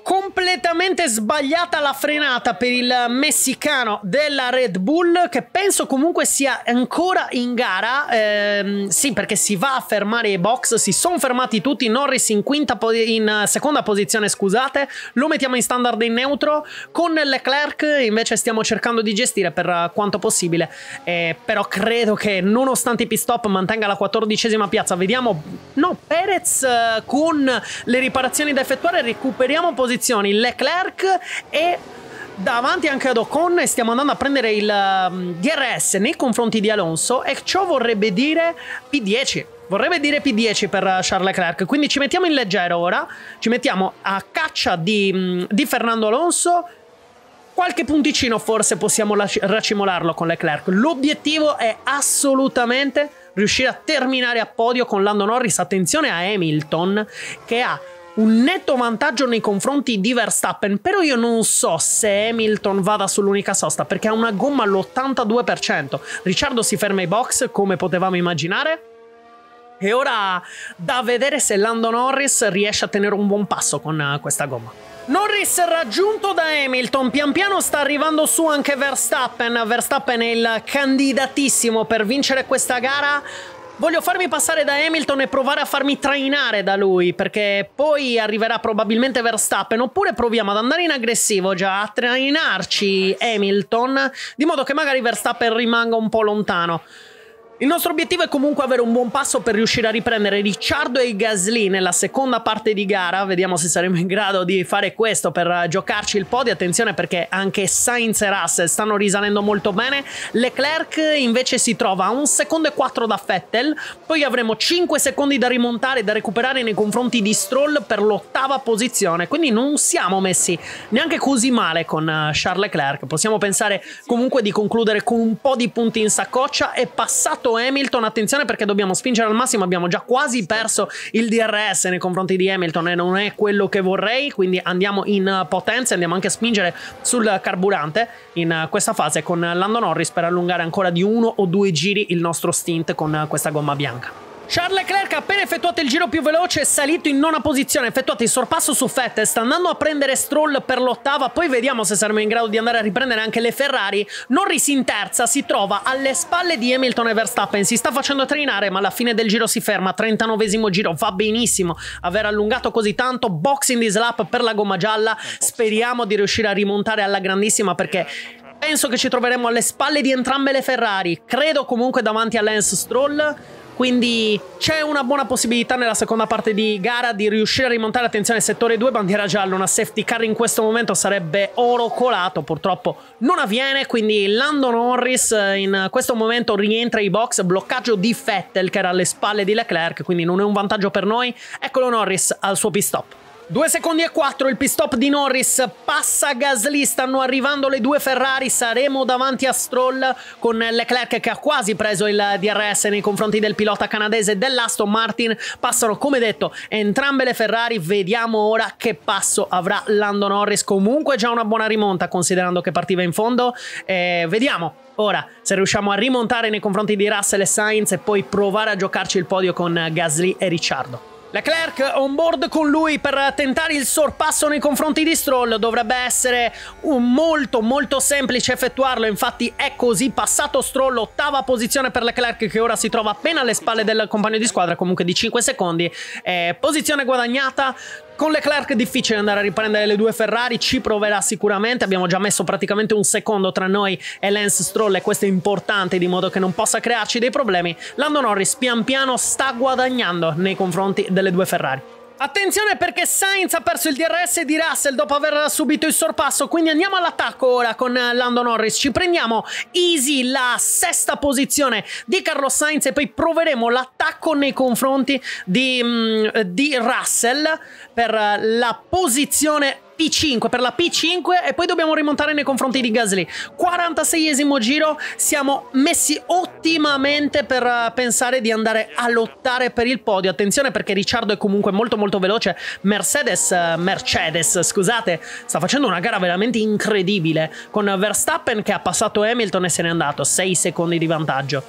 completamente sbagliata la frenata per il messicano della Red Bull che penso comunque sia ancora in gara ehm, sì perché si va a fermare i box si sono fermati tutti Norris in, quinta po- in seconda posizione scusate lo mettiamo in standard in neutro con Leclerc invece stiamo cercando di gestire per quanto possibile eh, però credo che nonostante i pit stop mantenga la quattordicesima piazza vediamo no Perez eh, con le riparazioni da effettuare recuperiamo posizione posizioni Leclerc e davanti anche ad Ocon stiamo andando a prendere il um, DRS nei confronti di Alonso e ciò vorrebbe dire P10. Vorrebbe dire P10 per Charles Leclerc, quindi ci mettiamo in leggero ora, ci mettiamo a caccia di, mm, di Fernando Alonso, qualche punticino forse possiamo racimolarlo con Leclerc. L'obiettivo è assolutamente riuscire a terminare a podio con Lando Norris. Attenzione a Hamilton che ha un netto vantaggio nei confronti di Verstappen, però io non so se Hamilton vada sull'unica sosta perché ha una gomma all'82%. Ricciardo si ferma ai box come potevamo immaginare. E ora da vedere se Lando Norris riesce a tenere un buon passo con eh, questa gomma. Norris raggiunto da Hamilton, pian piano sta arrivando su anche Verstappen, Verstappen è il candidatissimo per vincere questa gara, Voglio farmi passare da Hamilton e provare a farmi trainare da lui, perché poi arriverà probabilmente Verstappen, oppure proviamo ad andare in aggressivo già, a trainarci Hamilton, di modo che magari Verstappen rimanga un po' lontano. Il nostro obiettivo è comunque avere un buon passo per riuscire a riprendere Ricciardo e Gasly nella seconda parte di gara, vediamo se saremo in grado di fare questo per giocarci il podio, attenzione perché anche Sainz e Russell stanno risalendo molto bene, Leclerc invece si trova a un secondo e quattro da Fettel, poi avremo 5 secondi da rimontare e da recuperare nei confronti di Stroll per l'ottava posizione, quindi non siamo messi neanche così male con eh, Charles Leclerc, possiamo pensare comunque di concludere con un po' di punti in saccoccia, è passato Hamilton, attenzione perché dobbiamo spingere al massimo, abbiamo già quasi perso il DRS nei confronti di Hamilton e non è quello che vorrei, quindi andiamo in potenza e andiamo anche a spingere sul carburante in questa fase con Lando Norris per allungare ancora di uno o due giri il nostro stint con questa gomma bianca. Charles Leclerc appena effettuato il giro più veloce è salito in nona posizione, effettuato il sorpasso su Fettel, sta andando a prendere Stroll per l'ottava, poi vediamo se saremo in grado di andare a riprendere anche le Ferrari. Norris in terza si trova alle spalle di Hamilton e Verstappen, si sta facendo trainare ma alla fine del giro si ferma, 39 esimo giro, va benissimo aver allungato così tanto, boxing di slap per la gomma gialla, speriamo di riuscire a rimontare alla grandissima perché penso che ci troveremo alle spalle di entrambe le Ferrari, credo comunque davanti a Lance Stroll. Quindi c'è una buona possibilità nella seconda parte di gara di riuscire a rimontare. Attenzione, settore 2, bandiera gialla, una safety car in questo momento sarebbe oro colato. Purtroppo non avviene, quindi Lando Norris eh, in questo momento rientra i box. Bloccaggio di Fettel che era alle spalle di Leclerc, quindi non è un vantaggio per noi. Eccolo Norris al suo pit stop. 2 secondi e 4 il pit stop di Norris, passa Gasly, stanno arrivando le due Ferrari, saremo davanti a Stroll con Leclerc che ha quasi preso il DRS nei confronti del pilota canadese dell'Aston Martin, passano come detto entrambe le Ferrari, vediamo ora che passo avrà Lando Norris, comunque già una buona rimonta considerando che partiva in fondo, e vediamo Ora, se riusciamo a rimontare nei confronti di Russell e Sainz e poi provare a giocarci il podio con Gasly e Ricciardo. Leclerc on board con lui per tentare il sorpasso nei confronti di Stroll, dovrebbe essere un molto molto semplice effettuarlo, infatti è così, passato Stroll, ottava posizione per Leclerc che ora si trova appena alle spalle del compagno di squadra, comunque di 5 secondi, eh, posizione guadagnata, con Leclerc è difficile andare a riprendere le due Ferrari, ci proverà sicuramente, abbiamo già messo praticamente un secondo tra noi e Lance Stroll e questo è importante di modo che non possa crearci dei problemi. Lando Norris pian piano sta guadagnando nei confronti delle due Ferrari. Attenzione perché Sainz ha perso il DRS di Russell dopo aver subito il sorpasso, quindi andiamo all'attacco ora con eh, Lando Norris. Ci prendiamo easy la sesta posizione di Carlo Sainz e poi proveremo l'attacco nei confronti di, mm, di Russell per eh, la posizione P5 per la P5 e poi dobbiamo rimontare nei confronti di Gasly 46esimo giro siamo messi ottimamente per eh, pensare di andare a lottare per il podio attenzione perché Ricciardo è comunque molto molto veloce Mercedes, eh, Mercedes scusate sta facendo una gara veramente incredibile con Verstappen che ha passato Hamilton e se n'è andato 6 secondi di vantaggio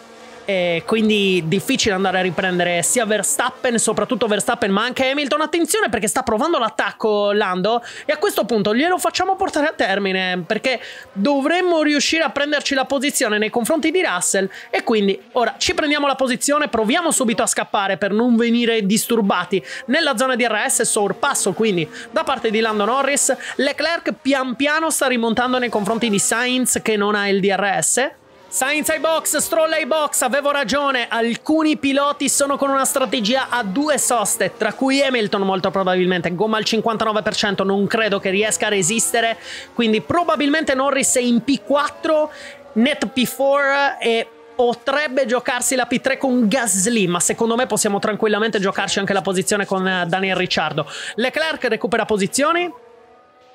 e quindi difficile andare a riprendere sia Verstappen, soprattutto Verstappen, ma anche Hamilton. Attenzione perché sta provando l'attacco Lando e a questo punto glielo facciamo portare a termine perché dovremmo riuscire a prenderci la posizione nei confronti di Russell e quindi ora ci prendiamo la posizione, proviamo subito a scappare per non venire disturbati nella zona di RS, sorpasso quindi da parte di Lando Norris. Leclerc pian piano sta rimontando nei confronti di Sainz che non ha il DRS Sainz ai box, Stroll ai box, avevo ragione, alcuni piloti sono con una strategia a due soste, tra cui Hamilton molto probabilmente, gomma al 59%, non credo che riesca a resistere, quindi probabilmente Norris è in P4, net P4 e potrebbe giocarsi la P3 con Gasly, ma secondo me possiamo tranquillamente giocarci anche la posizione con eh, Daniel Ricciardo. Leclerc recupera posizioni,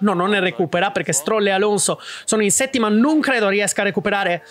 no, non ne recupera perché Stroll e Alonso sono in settima, non credo riesca a recuperare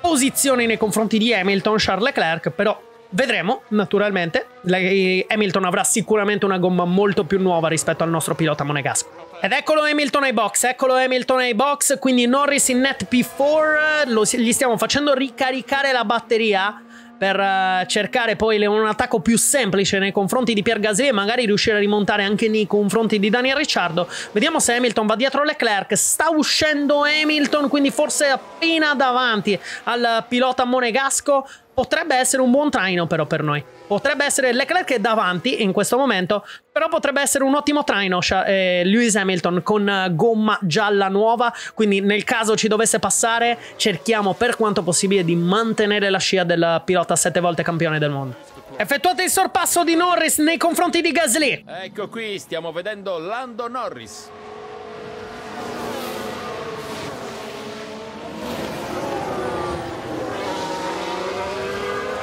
posizione nei confronti di Hamilton, Charles Leclerc, però vedremo naturalmente. Hamilton avrà sicuramente una gomma molto più nuova rispetto al nostro pilota monegasco. Ed eccolo Hamilton ai box, eccolo Hamilton ai box, quindi Norris in net P4, lo, gli stiamo facendo ricaricare la batteria per eh, cercare poi un attacco più semplice nei confronti di Pierre Gasly e magari riuscire a rimontare anche nei confronti di Daniel Ricciardo. Vediamo se Hamilton va dietro Leclerc, sta uscendo Hamilton, quindi forse appena davanti al pilota monegasco. Potrebbe essere un buon traino però per noi. Potrebbe essere Leclerc davanti in questo momento, però potrebbe essere un ottimo traino eh, Lewis Hamilton con eh, gomma gialla nuova, quindi nel caso ci dovesse passare cerchiamo per quanto possibile di mantenere la scia del pilota sette volte campione del mondo. Effettuate il sorpasso di Norris nei confronti di Gasly. Ecco qui, stiamo vedendo Lando Norris.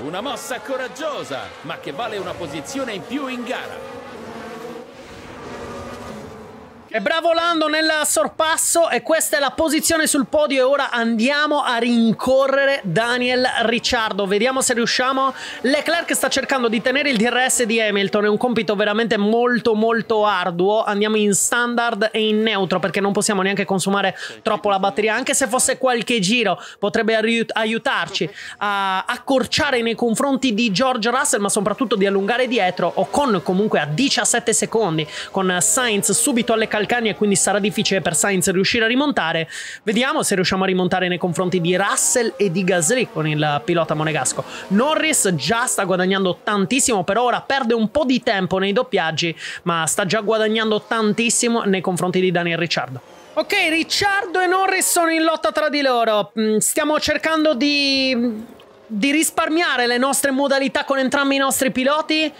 una mossa coraggiosa, ma che vale una posizione in più in gara. È bravo Lando nel sorpasso e questa è la posizione sul podio e ora andiamo a rincorrere Daniel Ricciardo. Vediamo se riusciamo. Leclerc sta cercando di tenere il DRS di Hamilton, è un compito veramente molto molto arduo. Andiamo in standard e in neutro perché non possiamo neanche consumare troppo la batteria, anche se fosse qualche giro potrebbe aiutarci a accorciare nei confronti di George Russell, ma soprattutto di allungare dietro Ocon comunque a 17 secondi con Sainz subito alle canne Calcagna e quindi sarà difficile per Sainz riuscire a rimontare. Vediamo se riusciamo a rimontare nei confronti di Russell e di Gasly con il pilota monegasco. Norris già sta guadagnando tantissimo per ora, perde un po' di tempo nei doppiaggi, ma sta già guadagnando tantissimo nei confronti di Daniel Ricciardo. Ok, Ricciardo e Norris sono in lotta tra di loro. Mm, stiamo cercando di di risparmiare le nostre modalità con entrambi i nostri piloti,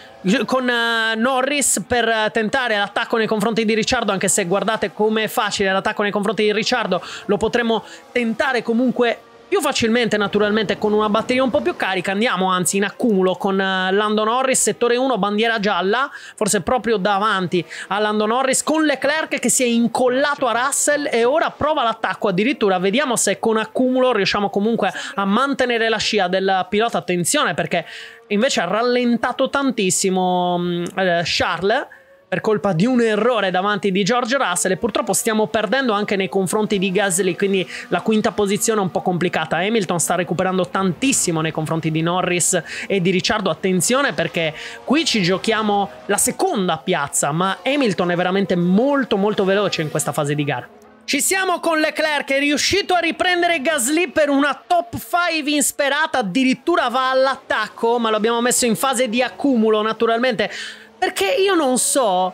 con uh, Norris per uh, tentare l'attacco nei confronti di Ricciardo, anche se guardate com'è facile l'attacco nei confronti di Ricciardo, lo potremmo tentare comunque più facilmente, naturalmente, con una batteria un po' più carica, andiamo anzi in accumulo con eh, Lando Norris, settore 1, bandiera gialla, forse proprio davanti a Lando Norris, con Leclerc che si è incollato a Russell e ora prova l'attacco addirittura. Vediamo se con accumulo riusciamo comunque a mantenere la scia del pilota. Attenzione perché invece ha rallentato tantissimo mm, eh, Charles per colpa di un errore davanti di George Russell e purtroppo stiamo perdendo anche nei confronti di Gasly, quindi la quinta posizione è un po' complicata. Hamilton sta recuperando tantissimo nei confronti di Norris e di Ricciardo, attenzione perché qui ci giochiamo la seconda piazza, ma Hamilton è veramente molto molto veloce in questa fase di gara. Ci siamo con Leclerc, che è riuscito a riprendere Gasly per una top 5 insperata, addirittura va all'attacco, ma lo abbiamo messo in fase di accumulo naturalmente. Perché io non so,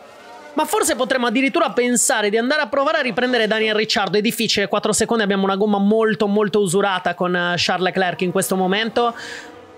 ma forse potremmo addirittura pensare di andare a provare a riprendere Daniel Ricciardo. È difficile, 4 secondi abbiamo una gomma molto molto usurata con eh, Charles Leclerc in questo momento.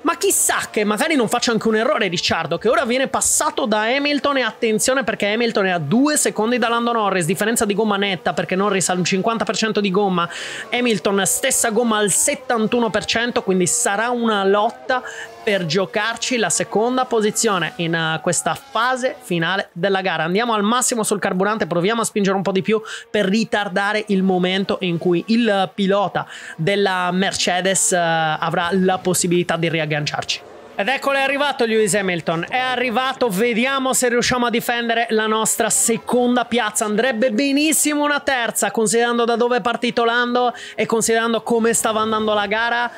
Ma chissà che magari non faccia anche un errore Ricciardo, che ora viene passato da Hamilton e attenzione perché Hamilton è a 2 secondi da Lando Norris, differenza di gomma netta perché Norris ha un 50% di gomma, Hamilton stessa gomma al 71%, quindi sarà una lotta per giocarci la seconda posizione in uh, questa fase finale della gara. Andiamo al massimo sul carburante, proviamo a spingere un po' di più per ritardare il momento in cui il pilota della Mercedes uh, avrà la possibilità di riagganciarci. Ed eccolo è arrivato Lewis Hamilton, è arrivato, vediamo se riusciamo a difendere la nostra seconda piazza, andrebbe benissimo una terza considerando da dove è partito Lando e considerando come stava andando la gara,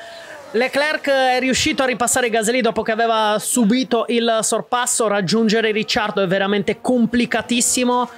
Leclerc è riuscito a ripassare Gasly dopo che aveva subito il sorpasso, raggiungere Ricciardo è veramente complicatissimo,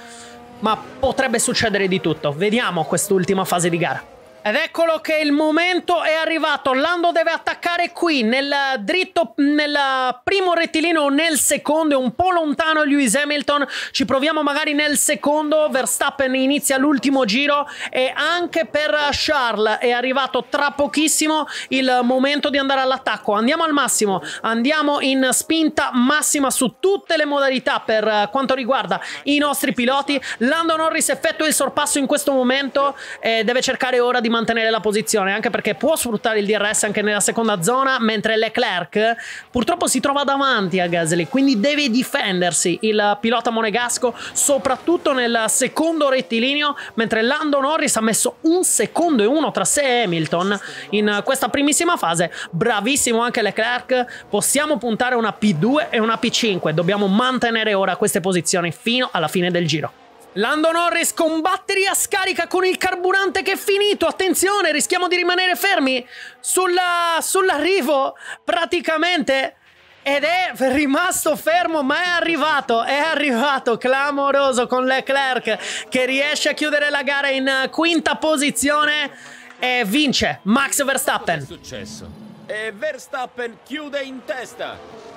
ma potrebbe succedere di tutto. Vediamo quest'ultima fase di gara. Ed eccolo che il momento è arrivato, Lando deve attaccare qui, nel dritto, nel primo rettilineo o nel secondo, è un po' lontano Lewis Hamilton, ci proviamo magari nel secondo, Verstappen inizia l'ultimo giro e anche per Charles è arrivato tra pochissimo il momento di andare all'attacco, andiamo al massimo, andiamo in spinta massima su tutte le modalità per quanto riguarda i nostri piloti, Lando Norris effettua il sorpasso in questo momento e deve cercare ora di mantenere la posizione, anche perché può sfruttare il DRS anche nella seconda zona, mentre Leclerc purtroppo si trova davanti a Gasly, quindi deve difendersi il pilota monegasco, soprattutto nel secondo rettilineo, mentre Lando Norris ha messo un secondo e uno tra sé e Hamilton in questa primissima fase. Bravissimo anche Leclerc, possiamo puntare una P2 e una P5, dobbiamo mantenere ora queste posizioni fino alla fine del giro. Lando Norris con batteria scarica con il carburante che è finito. Attenzione, rischiamo di rimanere fermi sulla, sull'arrivo praticamente. Ed è rimasto fermo, ma è arrivato, è arrivato clamoroso con Leclerc che riesce a chiudere la gara in quinta posizione e vince Max Verstappen. È successo? E Verstappen chiude in testa.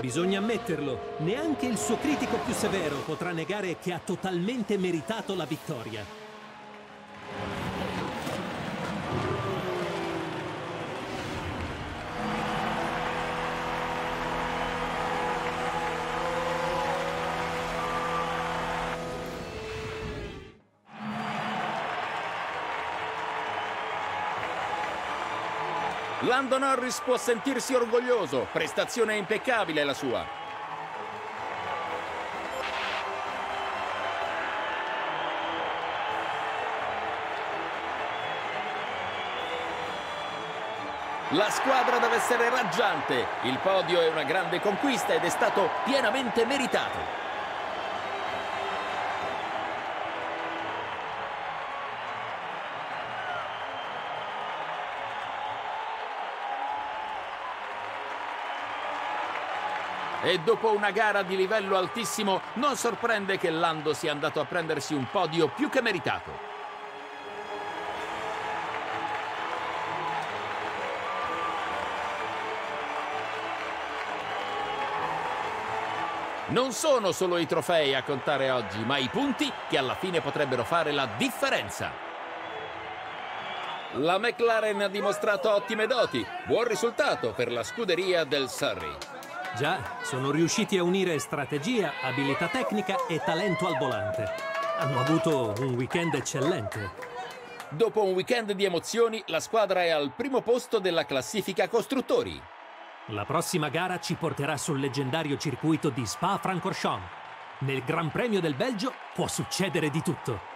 Bisogna ammetterlo, neanche il suo critico più severo potrà negare che ha totalmente meritato la vittoria. Lando Norris può sentirsi orgoglioso, prestazione impeccabile la sua. La squadra deve essere raggiante, il podio è una grande conquista ed è stato pienamente meritato. E dopo una gara di livello altissimo non sorprende che Lando sia andato a prendersi un podio più che meritato. Non sono solo i trofei a contare oggi, ma i punti che alla fine potrebbero fare la differenza. La McLaren ha dimostrato ottime doti, buon risultato per la scuderia del Surrey. Già, sono riusciti a unire strategia, abilità tecnica e talento al volante. Hanno avuto un weekend eccellente. Dopo un weekend di emozioni, la squadra è al primo posto della classifica costruttori. La prossima gara ci porterà sul leggendario circuito di Spa-Francorchamps. Nel Gran Premio del Belgio può succedere di tutto.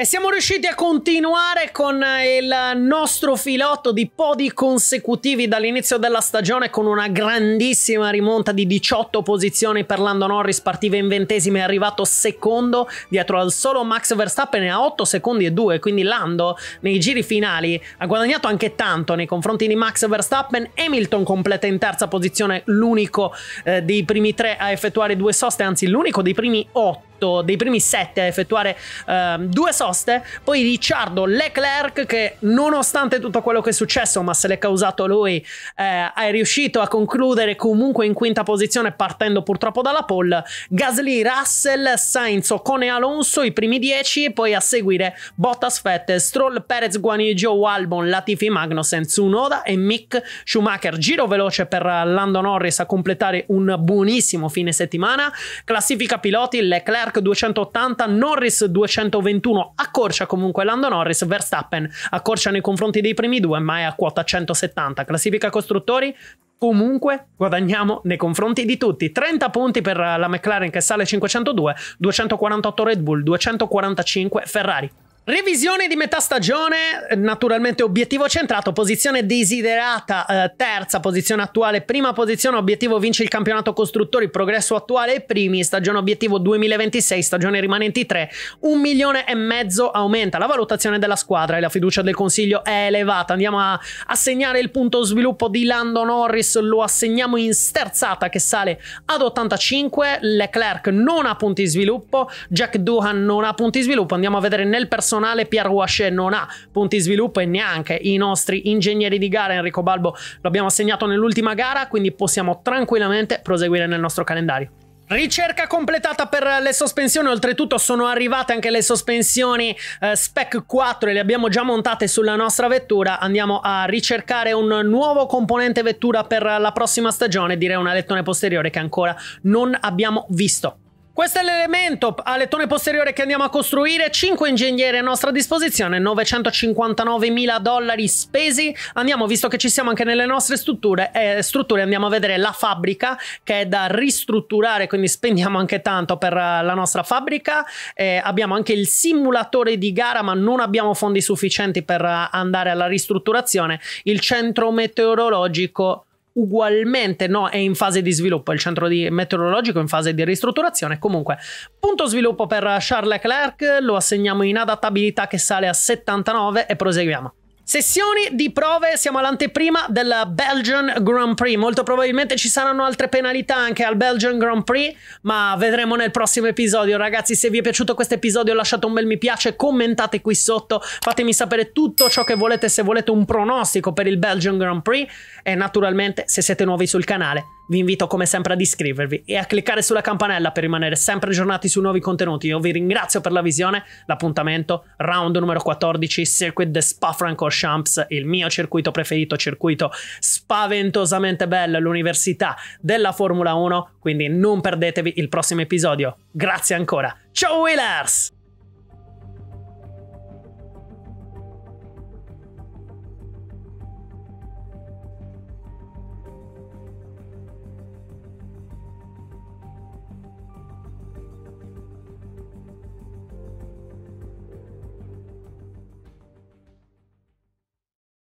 E siamo riusciti a continuare con eh, il nostro filotto di podi consecutivi dall'inizio della stagione con una grandissima rimonta di 18 posizioni per Lando Norris, partiva in ventesima e è arrivato secondo dietro al solo Max Verstappen a 8 secondi e 2, quindi Lando nei giri finali ha guadagnato anche tanto nei confronti di Max Verstappen, Hamilton completa in terza posizione l'unico eh, dei primi tre a effettuare due soste, anzi l'unico dei primi 8 fatto dei primi sette a effettuare eh, due soste, poi Ricciardo Leclerc che nonostante tutto quello che è successo, ma se l'è causato lui, eh, è riuscito a concludere comunque in quinta posizione partendo purtroppo dalla pole, Gasly, Russell, Sainz, Ocone Alonso i primi dieci, poi a seguire Bottas, Fette, Stroll, Perez, Guanigio, Albon, Latifi, Magnussen, Tsunoda e Mick Schumacher. Giro veloce per Lando Norris a completare un buonissimo fine settimana. Classifica piloti Leclerc Leclerc 280, Norris 221, accorcia comunque Lando Norris, Verstappen accorcia nei confronti dei primi due ma è a quota 170. Classifica costruttori comunque guadagniamo nei confronti di tutti. 30 punti per la McLaren che sale 502, 248 Red Bull, 245 Ferrari. Revisione di metà stagione, naturalmente obiettivo centrato, posizione desiderata eh, terza, posizione attuale prima posizione, obiettivo vince il campionato costruttori, progresso attuale e primi, stagione obiettivo 2026, stagione rimanenti 3, un milione e mezzo aumenta, la valutazione della squadra e la fiducia del consiglio è elevata, andiamo a assegnare il punto sviluppo di Lando Norris, lo assegniamo in sterzata che sale ad 85, Leclerc non ha punti sviluppo, Jack Duhan non ha punti sviluppo, andiamo a vedere nel personaggio personale Pierre Wachet non ha punti sviluppo e neanche i nostri ingegneri di gara Enrico Balbo lo abbiamo assegnato nell'ultima gara, quindi possiamo tranquillamente proseguire nel nostro calendario. Ricerca completata per le sospensioni, oltretutto sono arrivate anche le sospensioni eh, Spec 4 e le abbiamo già montate sulla nostra vettura, andiamo a ricercare un nuovo componente vettura per la prossima stagione, direi una lettone posteriore che ancora non abbiamo visto. Questo è l'elemento alettone posteriore che andiamo a costruire, 5 ingegneri a nostra disposizione, 959 mila dollari spesi. Andiamo, visto che ci siamo anche nelle nostre strutture, eh, strutture, andiamo a vedere la fabbrica che è da ristrutturare, quindi spendiamo anche tanto per eh, la nostra fabbrica. Eh, abbiamo anche il simulatore di gara, ma non abbiamo fondi sufficienti per eh, andare alla ristrutturazione. Il centro meteorologico ugualmente no, è in fase di sviluppo, il centro di meteorologico è in fase di ristrutturazione. Comunque, punto sviluppo per Charles Leclerc, lo assegniamo in adattabilità che sale a 79 e proseguiamo. Sessioni di prove, siamo all'anteprima del Belgian Grand Prix, molto probabilmente ci saranno altre penalità anche al Belgian Grand Prix, ma vedremo nel prossimo episodio. Ragazzi, se vi è piaciuto questo episodio lasciate un bel mi piace, commentate qui sotto, fatemi sapere tutto ciò che volete se volete un pronostico per il Belgian Grand Prix e naturalmente se siete nuovi sul canale vi invito come sempre ad iscrivervi e a cliccare sulla campanella per rimanere sempre aggiornati su nuovi contenuti. Io vi ringrazio per la visione, l'appuntamento, round numero 14, Circuit de Spa-Francorchamps, il mio circuito preferito, circuito spaventosamente bello, l'università della Formula 1, quindi non perdetevi il prossimo episodio. Grazie ancora, ciao Wheelers!